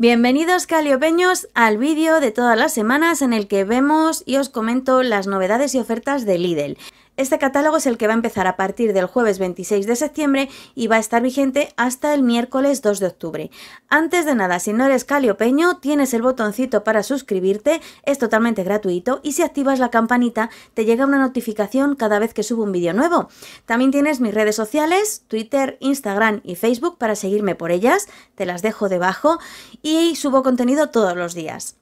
Bienvenidos caliopeños al vídeo de todas las semanas en el que vemos y os comento las novedades y ofertas de Lidl. Este catálogo es el que va a empezar a partir del jueves 26 de septiembre y va a estar vigente hasta el miércoles 2 de octubre. Antes de nada, si no eres caliopeño, tienes el botoncito para suscribirte, es totalmente gratuito y si activas la campanita te llega una notificación cada vez que subo un vídeo nuevo. También tienes mis redes sociales, Twitter, Instagram y Facebook para seguirme por ellas, te las dejo debajo y subo contenido todos los días.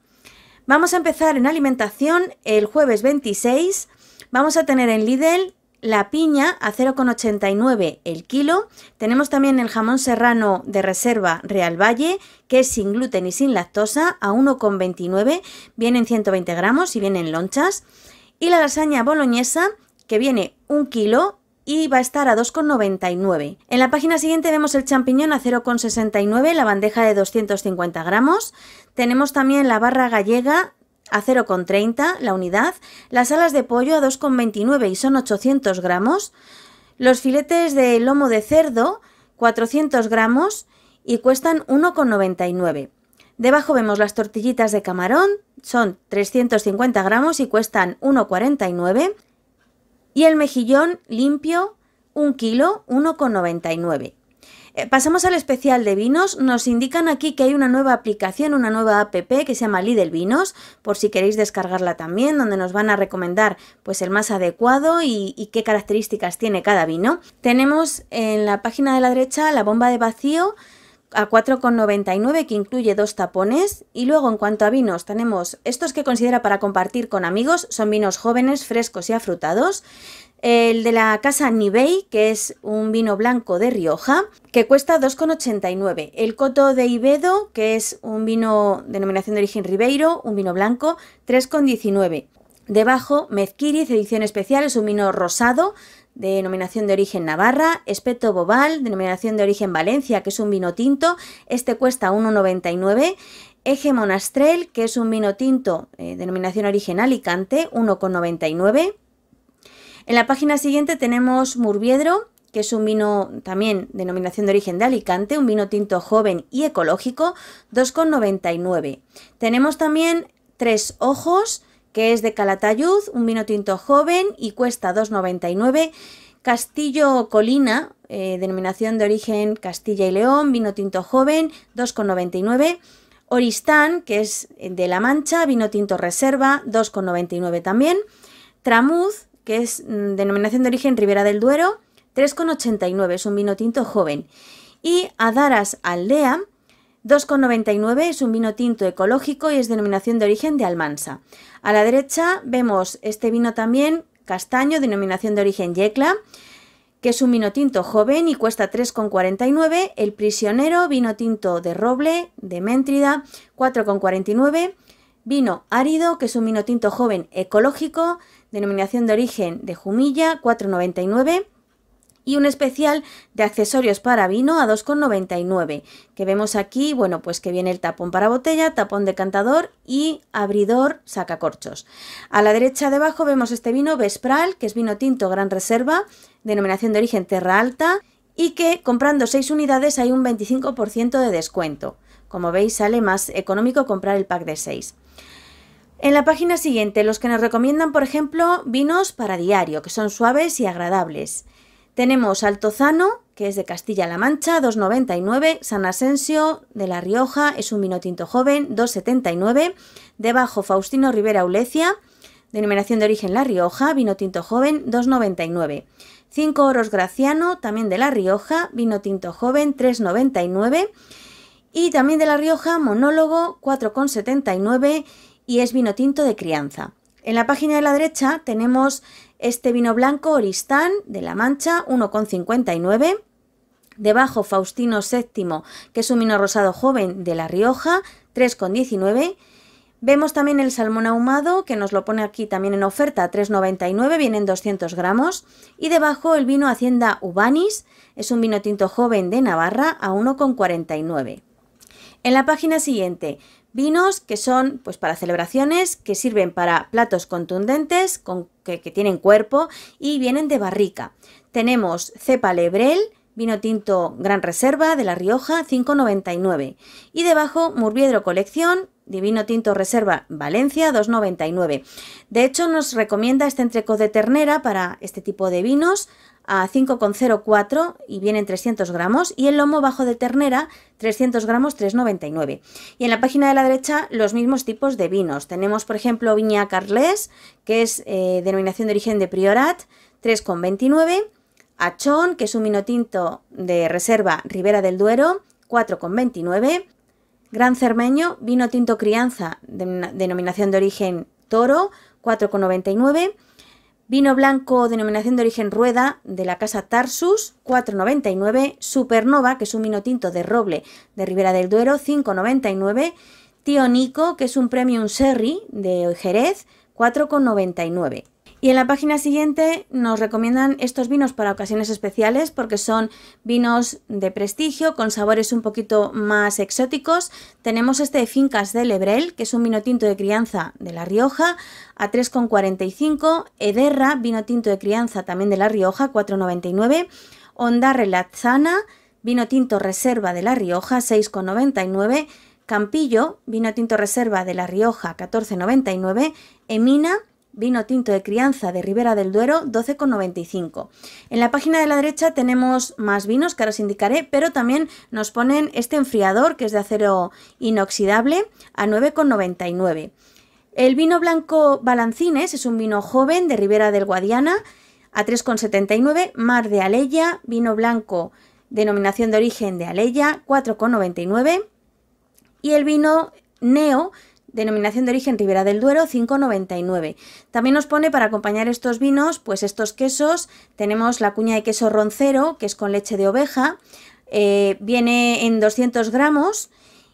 Vamos a empezar en alimentación el jueves 26 Vamos a tener en Lidl la piña a 0,89 el kilo. Tenemos también el jamón serrano de reserva Real Valle, que es sin gluten y sin lactosa, a 1,29. Vienen 120 gramos y vienen lonchas. Y la lasaña boloñesa, que viene un kilo y va a estar a 2,99. En la página siguiente vemos el champiñón a 0,69, la bandeja de 250 gramos. Tenemos también la barra gallega a 0,30 la unidad, las alas de pollo a 2,29 y son 800 gramos, los filetes de lomo de cerdo 400 gramos y cuestan 1,99. Debajo vemos las tortillitas de camarón, son 350 gramos y cuestan 1,49. Y el mejillón limpio, 1 kilo, 1,99. Eh, pasamos al especial de vinos. Nos indican aquí que hay una nueva aplicación, una nueva app que se llama Lidl Vinos, por si queréis descargarla también, donde nos van a recomendar pues el más adecuado y, y qué características tiene cada vino. Tenemos en la página de la derecha la bomba de vacío a 4,99 que incluye dos tapones y luego en cuanto a vinos tenemos estos que considera para compartir con amigos, son vinos jóvenes, frescos y afrutados el de la Casa Nivei, que es un vino blanco de Rioja, que cuesta 2,89. El Coto de Ibedo, que es un vino denominación de origen Ribeiro, un vino blanco, 3,19. Debajo, Mezquiriz, edición especial, es un vino rosado, denominación de origen Navarra, Espeto Bobal, denominación de origen Valencia, que es un vino tinto, este cuesta 1,99. Eje Monastrel, que es un vino tinto, de eh, denominación origen Alicante, 1,99. En la página siguiente tenemos Murviedro, que es un vino también denominación de origen de Alicante, un vino tinto joven y ecológico, 2,99. Tenemos también Tres Ojos, que es de Calatayud, un vino tinto joven y cuesta 2,99. Castillo Colina, eh, denominación de origen Castilla y León, vino tinto joven, 2,99. Oristán, que es de La Mancha, vino tinto reserva, 2,99 también. Tramuz, que es mm, denominación de origen Ribera del Duero, 3,89, es un vino tinto joven. Y Adaras Aldea, 2,99 es un vino tinto ecológico y es denominación de origen de Almansa. A la derecha vemos este vino también, castaño, denominación de origen Yecla, que es un vino tinto joven y cuesta 3,49. El prisionero, vino tinto de roble, de Méntrida, 4,49. Vino árido, que es un vino tinto joven ecológico, denominación de origen de Jumilla, 4,99 y un especial de accesorios para vino a 2,99 que vemos aquí, bueno, pues que viene el tapón para botella, tapón decantador y abridor sacacorchos. A la derecha abajo vemos este vino Vespral, que es vino tinto gran reserva, denominación de origen Terra Alta y que comprando 6 unidades hay un 25% de descuento. Como veis sale más económico comprar el pack de 6. En la página siguiente, los que nos recomiendan, por ejemplo, vinos para diario, que son suaves y agradables. Tenemos Altozano, que es de Castilla-La Mancha, 2,99. San Asensio de La Rioja es un vino tinto joven, 2,79. Debajo Faustino Rivera Ulecia, denominación de origen La Rioja, vino tinto joven, 2,99. Cinco Oros Graciano, también de La Rioja, vino tinto joven, 3,99. Y también de La Rioja, Monólogo, 4,79 y es vino tinto de crianza. En la página de la derecha tenemos este vino blanco Oristán de La Mancha, 1,59. Debajo Faustino VII, que es un vino rosado joven de La Rioja, 3,19. Vemos también el salmón ahumado, que nos lo pone aquí también en oferta, 3,99, vienen 200 gramos. Y debajo el vino Hacienda Ubanis, es un vino tinto joven de Navarra, a 1,49. En la página siguiente Vinos que son pues para celebraciones, que sirven para platos contundentes, que, tienen cuerpo y vienen de barrica. Tenemos cepa lebrel, vino tinto Gran Reserva de La Rioja 5.99 y debajo Murviedro Colección divino tinto Reserva Valencia 2.99. De hecho nos recomienda este entreco de ternera para este tipo de vinos a 5,04 y vienen 300 gramos y el lomo bajo de ternera 300 gramos 3,99 y en la página de la derecha los mismos tipos de vinos tenemos por ejemplo Viña Carles que es eh, denominación de origen de Priorat 3,29 Achón que es un vino tinto de reserva Ribera del Duero 4,29 Gran Cermeño vino tinto crianza denominación de origen Toro 4,99 Vino blanco, denominación de origen rueda, de la casa Tarsus, 4,99. Supernova, que es un vino tinto de roble de Ribera del Duero, 5,99. Tío Nico, que es un premium Sherry de Jerez, 4,99. Y en la página siguiente nos recomiendan estos vinos para ocasiones especiales porque son vinos de prestigio con sabores un poquito más exóticos. Tenemos este de Fincas de Lebrel, que es un vino tinto de crianza de La Rioja, a 3,45. Ederra, vino tinto de crianza también de La Rioja, 4,99. Ondarre Lazzana, vino tinto reserva de La Rioja, 6,99. Campillo, vino tinto reserva de La Rioja, 14,99. Emina, vino tinto de crianza de Ribera del Duero, 12,95. En la página de la derecha tenemos más vinos que ahora os indicaré, pero también nos ponen este enfriador que es de acero inoxidable a 9,99. El vino blanco Balancines es un vino joven de Ribera del Guadiana a 3,79, Mar de Aleya, vino blanco denominación de origen de Aleya, 4,99 y el vino Neo denominación de origen Ribera del Duero, 5,99. También nos pone para acompañar estos vinos, pues estos quesos, tenemos la cuña de queso roncero, que es con leche de oveja, eh, viene en 200 gramos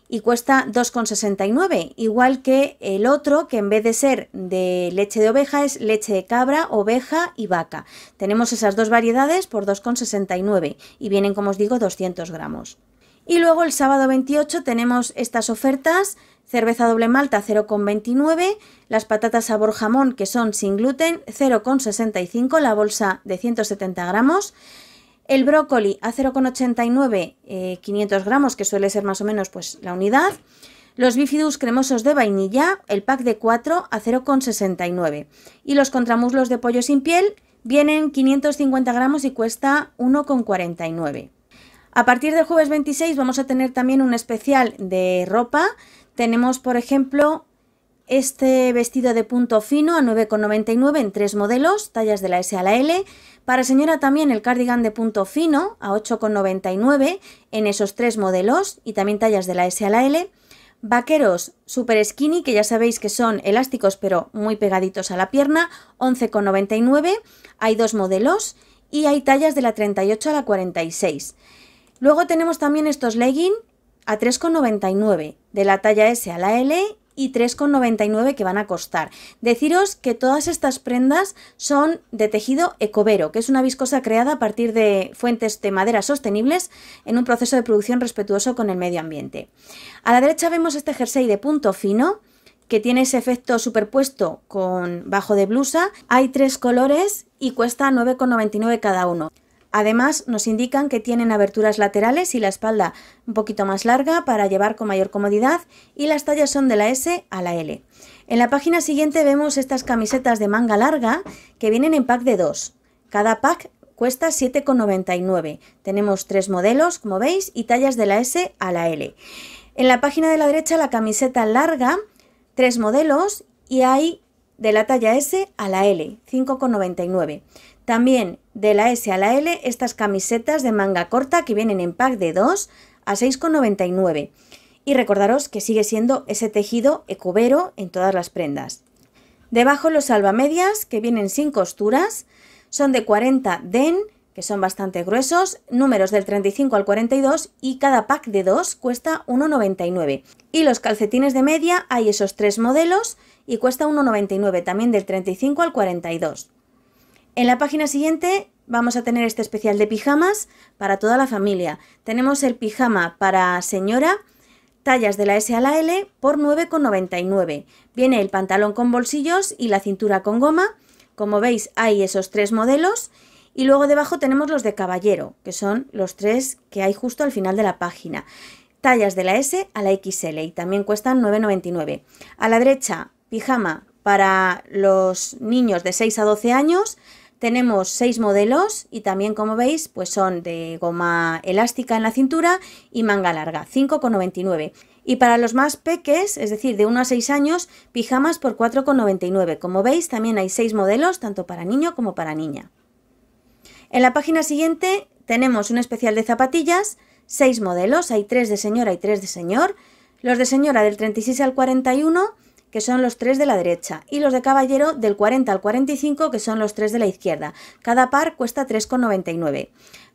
y cuesta 2,69, igual que el otro que en vez de ser de leche de oveja es leche de cabra, oveja y vaca. Tenemos esas dos variedades por 2,69 y vienen, como os digo, 200 gramos. Y luego el sábado 28 tenemos estas ofertas cerveza doble malta 0,29, las patatas sabor jamón que son sin gluten 0,65 la bolsa de 170 gramos, el brócoli a 0,89 500 eh, gramos que suele ser más o menos pues la unidad, los bifidus cremosos de vainilla, el pack de 4 a 0,69 y los contramuslos de pollo sin piel vienen 550 gramos y cuesta 1,49. A partir del jueves 26 vamos a tener también un especial de ropa tenemos, por ejemplo, este vestido de punto fino a 9,99 en tres modelos, tallas de la S a la L. Para señora también el cardigan de punto fino a 8,99 en esos tres modelos y también tallas de la S a la L. Vaqueros super skinny, que ya sabéis que son elásticos pero muy pegaditos a la pierna, 11,99. Hay dos modelos y hay tallas de la 38 a la 46. Luego tenemos también estos leggings a 3,99 de la talla S a la L y 3,99 que van a costar. Deciros que todas estas prendas son de tejido ecovero, que es una viscosa creada a partir de fuentes de madera sostenibles en un proceso de producción respetuoso con el medio ambiente. A la derecha vemos este jersey de punto fino que tiene ese efecto superpuesto con bajo de blusa. Hay tres colores y cuesta 9,99 cada uno. Además, nos indican que tienen aberturas laterales y la espalda un poquito más larga para llevar con mayor comodidad y las tallas son de la S a la L. En la página siguiente vemos estas camisetas de manga larga que vienen en pack de 2. Cada pack cuesta 7,99. Tenemos tres modelos, como veis, y tallas de la S a la L. En la página de la derecha la camiseta larga, tres modelos y hay de la talla S a la L, 5,99. También de la S a la L estas camisetas de manga corta que vienen en pack de 2 a 6,99. Y recordaros que sigue siendo ese tejido ecubero en todas las prendas. Debajo los salvamedias que vienen sin costuras, son de 40 den, que son bastante gruesos, números del 35 al 42 y cada pack de 2 cuesta 1,99. Y los calcetines de media hay esos tres modelos y cuesta 1,99 también del 35 al 42. En la página siguiente vamos a tener este especial de pijamas para toda la familia. Tenemos el pijama para señora, tallas de la S a la L por 9,99. Viene el pantalón con bolsillos y la cintura con goma. Como veis hay esos tres modelos y luego debajo tenemos los de caballero, que son los tres que hay justo al final de la página. Tallas de la S a la XL y también cuestan 9,99. A la derecha, pijama para los niños de 6 a 12 años, tenemos seis modelos y también como veis pues son de goma elástica en la cintura y manga larga, 5,99. Y para los más peques, es decir, de 1 a 6 años, pijamas por 4,99. Como veis también hay seis modelos, tanto para niño como para niña. En la página siguiente tenemos un especial de zapatillas, seis modelos, hay tres de señora y tres de señor. Los de señora del 36 al 41 que son los tres de la derecha, y los de caballero del 40 al 45, que son los tres de la izquierda. Cada par cuesta 3,99.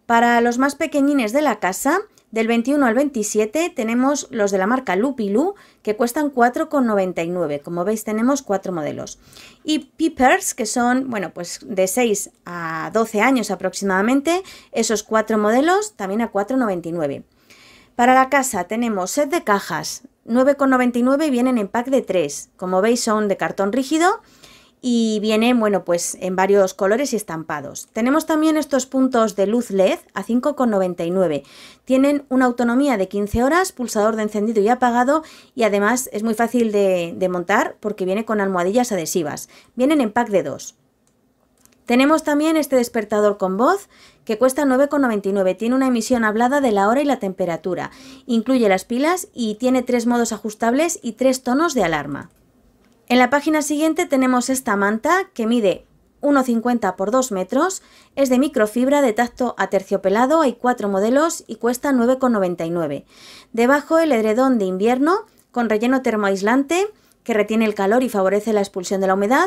Para los más pequeñines de la casa, del 21 al 27 tenemos los de la marca Lupilu que cuestan 4,99. Como veis tenemos cuatro modelos. Y Peepers que son, bueno, pues de 6 a 12 años aproximadamente, esos cuatro modelos también a 4,99. Para la casa tenemos set de cajas 9,99 y vienen en pack de 3. Como veis son de cartón rígido y vienen, bueno, pues en varios colores y estampados. Tenemos también estos puntos de luz LED a 5,99. Tienen una autonomía de 15 horas, pulsador de encendido y apagado y además es muy fácil de, de montar porque viene con almohadillas adhesivas. Vienen en pack de 2. Tenemos también este despertador con voz que cuesta 9,99. Tiene una emisión hablada de la hora y la temperatura. Incluye las pilas y tiene tres modos ajustables y tres tonos de alarma. En la página siguiente tenemos esta manta que mide 1,50 por 2 metros, es de microfibra de tacto aterciopelado, hay cuatro modelos y cuesta 9,99. Debajo el edredón de invierno con relleno termoaislante que retiene el calor y favorece la expulsión de la humedad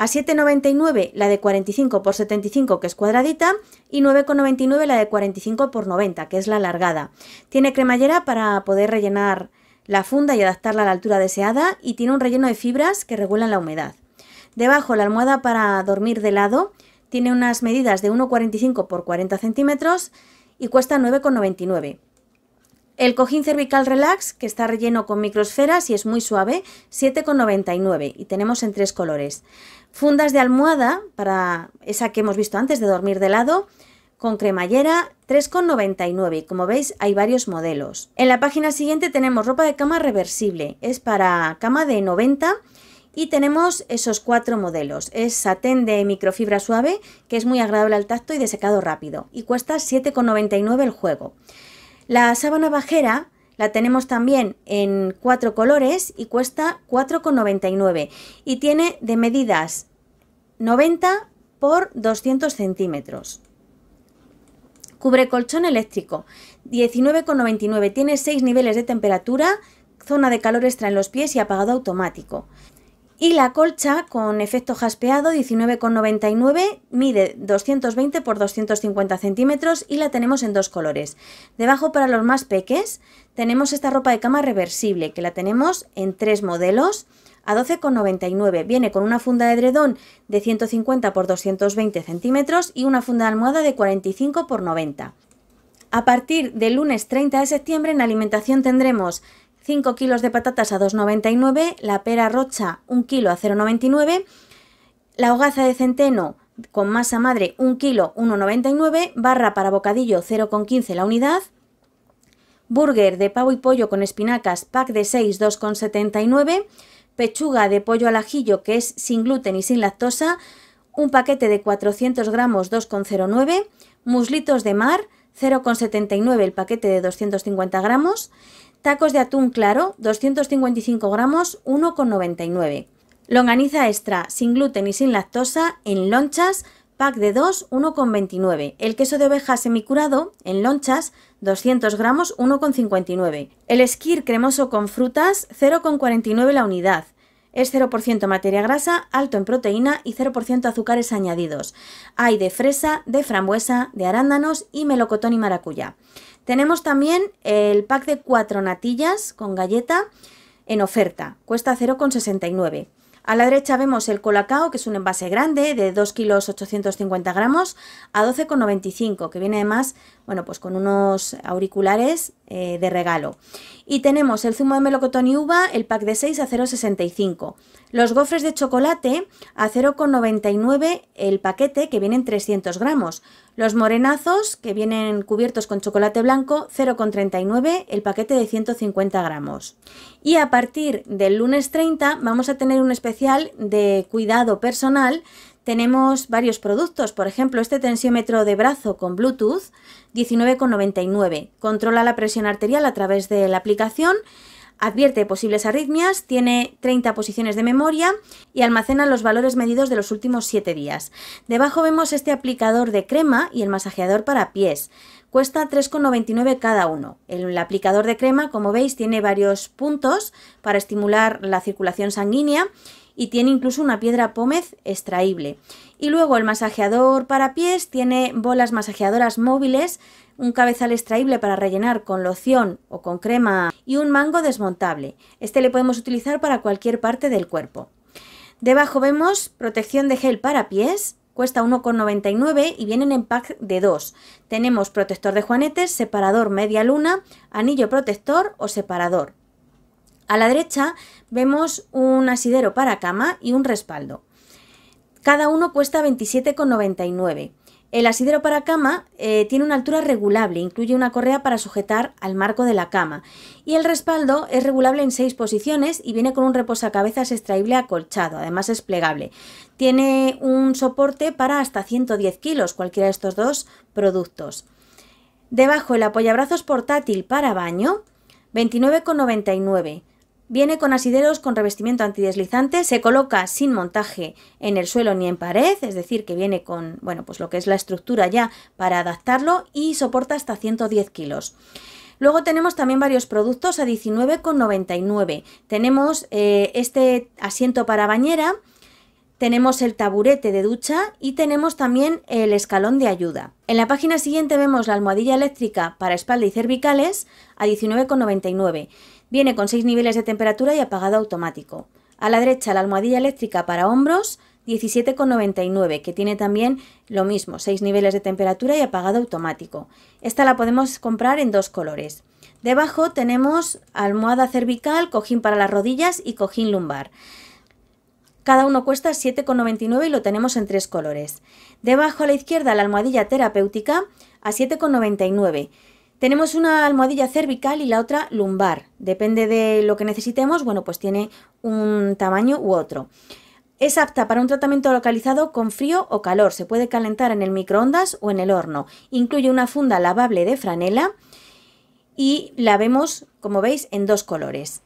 A 7,99 la de 45 por 75 que es cuadradita y 9,99 la de 45 por 90 que es la alargada. Tiene cremallera para poder rellenar la funda y adaptarla a la altura deseada y tiene un relleno de fibras que regulan la humedad. Debajo la almohada para dormir de lado tiene unas medidas de 1,45 por 40 centímetros y cuesta 9,99. El cojín cervical relax, que está relleno con microsferas y es muy suave, 7,99 y tenemos en tres colores. Fundas de almohada, para esa que hemos visto antes de dormir de lado, con cremallera 3,99 y como veis hay varios modelos. En la página siguiente tenemos ropa de cama reversible, es para cama de 90 y tenemos esos cuatro modelos. Es satén de microfibra suave, que es muy agradable al tacto y de secado rápido, y cuesta 7,99 el juego. La sábana bajera la tenemos también en cuatro colores y cuesta 4,99 y tiene de medidas 90 por 200 centímetros. Cubre colchón eléctrico, 19,99. Tiene 6 niveles de temperatura, zona de calor extra en los pies y apagado automático. Y la colcha con efecto jaspeado 19,99 mide 220 x 250 centímetros y la tenemos en dos colores. Debajo para los más peques tenemos esta ropa de cama reversible que la tenemos en tres modelos a 12,99. Viene con una funda de edredón de 150 x 220 centímetros y una funda de almohada de 45 x 90. A partir del lunes 30 de septiembre en alimentación tendremos 5 kilos de patatas a 2,99, la pera rocha 1 kilo a 0,99, la hogaza de centeno con masa madre 1 kilo 1,99, barra para bocadillo 0,15 la unidad, burger de pavo y pollo con espinacas pack de 6 2,79, pechuga de pollo al ajillo que es sin gluten y sin lactosa, un paquete de 400 gramos 2,09, muslitos de mar 0,79 el paquete de 250 gramos, Tacos de atún claro, 255 gramos, 1,99. Longaniza extra, sin gluten y sin lactosa, en lonchas, pack de 2, 1,29. El queso de oveja semicurado, en lonchas, 200 gramos, 1,59. El esquir cremoso con frutas, 0,49 la unidad. Es 0% materia grasa, alto en proteína y 0% azúcares añadidos. Hay de fresa, de frambuesa, de arándanos y melocotón y maracuyá. Tenemos también el pack de cuatro natillas con galleta en oferta, cuesta 0,69. A la derecha vemos el colacao, que es un envase grande de 2 kilos 850 gramos a 12,95, que viene además bueno, pues con unos auriculares eh, de regalo. Y tenemos el zumo de melocotón y uva, el pack de 6 a 0,65. Los gofres de chocolate a 0,99 el paquete, que vienen 300 gramos. Los morenazos, que vienen cubiertos con chocolate blanco, 0,39 el paquete de 150 gramos. Y a partir del lunes 30 vamos a tener un especial de cuidado personal tenemos varios productos, por ejemplo, este tensiómetro de brazo con Bluetooth, 19,99. Controla la presión arterial a través de la aplicación, advierte posibles arritmias, tiene 30 posiciones de memoria y almacena los valores medidos de los últimos 7 días. Debajo vemos este aplicador de crema y el masajeador para pies. Cuesta 3,99 cada uno. El aplicador de crema, como veis, tiene varios puntos para estimular la circulación sanguínea y tiene incluso una piedra pómez extraíble. Y luego el masajeador para pies tiene bolas masajeadoras móviles, un cabezal extraíble para rellenar con loción o con crema y un mango desmontable. Este le podemos utilizar para cualquier parte del cuerpo. Debajo vemos protección de gel para pies, cuesta 1,99 y vienen en pack de 2. Tenemos protector de juanetes, separador media luna, anillo protector o separador. A la derecha vemos un asidero para cama y un respaldo. Cada uno cuesta 27,99. El asidero para cama eh, tiene una altura regulable, incluye una correa para sujetar al marco de la cama. Y el respaldo es regulable en seis posiciones y viene con un reposacabezas extraíble acolchado, además es plegable. Tiene un soporte para hasta 110 kilos, cualquiera de estos dos productos. Debajo el apoyabrazos portátil para baño, 29,99. Viene con asideros con revestimiento antideslizante, se coloca sin montaje en el suelo ni en pared, es decir, que viene con, bueno, pues lo que es la estructura ya para adaptarlo y soporta hasta 110 kilos. Luego tenemos también varios productos a 19,99. Tenemos eh, este asiento para bañera, tenemos el taburete de ducha y tenemos también el escalón de ayuda. En la página siguiente vemos la almohadilla eléctrica para espalda y cervicales a 19,99. Viene con 6 niveles de temperatura y apagado automático. A la derecha la almohadilla eléctrica para hombros 17,99, que tiene también lo mismo, 6 niveles de temperatura y apagado automático. Esta la podemos comprar en dos colores. Debajo tenemos almohada cervical, cojín para las rodillas y cojín lumbar. Cada uno cuesta 7,99 y lo tenemos en tres colores. Debajo a la izquierda la almohadilla terapéutica a 7,99. Tenemos una almohadilla cervical y la otra lumbar. Depende de lo que necesitemos, bueno, pues tiene un tamaño u otro. Es apta para un tratamiento localizado con frío o calor. Se puede calentar en el microondas o en el horno. Incluye una funda lavable de franela y la vemos, como veis, en dos colores.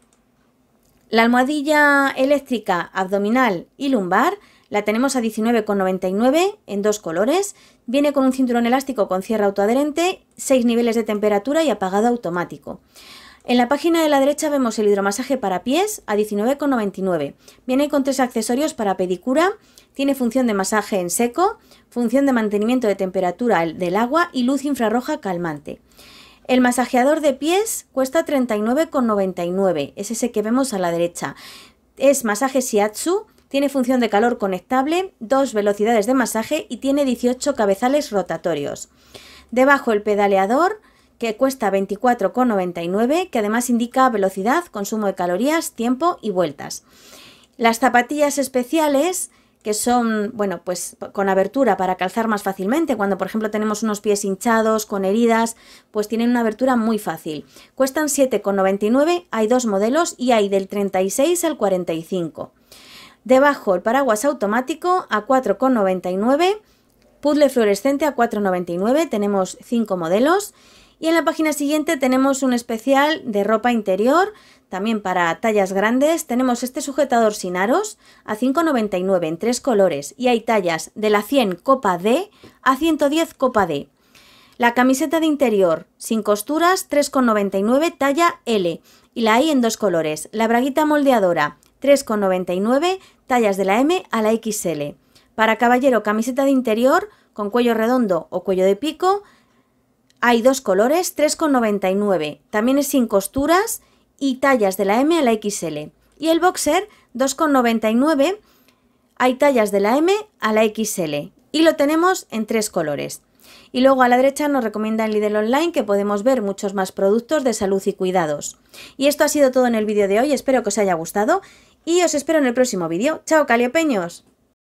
La almohadilla eléctrica abdominal y lumbar la tenemos a 19,99 en dos colores. Viene con un cinturón elástico con cierre autoadherente, 6 niveles de temperatura y apagado automático. En la página de la derecha vemos el hidromasaje para pies a 19,99. Viene con tres accesorios para pedicura, tiene función de masaje en seco, función de mantenimiento de temperatura del agua y luz infrarroja calmante. El masajeador de pies cuesta 39,99, es ese que vemos a la derecha. Es masaje shiatsu, tiene función de calor conectable, dos velocidades de masaje y tiene 18 cabezales rotatorios. Debajo el pedaleador que cuesta 24,99, que además indica velocidad, consumo de calorías, tiempo y vueltas. Las zapatillas especiales que son, bueno, pues con abertura para calzar más fácilmente. Cuando, por ejemplo, tenemos unos pies hinchados, con heridas, pues tienen una abertura muy fácil. Cuestan 7,99, hay dos modelos y hay del 36 al 45. Debajo el paraguas automático a 4,99, puzzle fluorescente a 4,99, tenemos 5 modelos. Y en la página siguiente tenemos un especial de ropa interior, también para tallas grandes. Tenemos este sujetador sin aros a 5,99 en tres colores y hay tallas de la 100 copa D a 110 copa D. La camiseta de interior sin costuras 3,99 talla L y la hay en dos colores. La braguita moldeadora 3,99, tallas de la M a la XL. Para caballero, camiseta de interior con cuello redondo o cuello de pico, hay dos colores, 3,99. También es sin costuras y tallas de la M a la XL. Y el boxer, 2,99. Hay tallas de la M a la XL. Y lo tenemos en tres colores. Y luego a la derecha nos recomienda el Lidl Online que podemos ver muchos más productos de salud y cuidados. Y esto ha sido todo en el vídeo de hoy, espero que os haya gustado y os espero en el próximo vídeo. ¡Chao, caliopeños!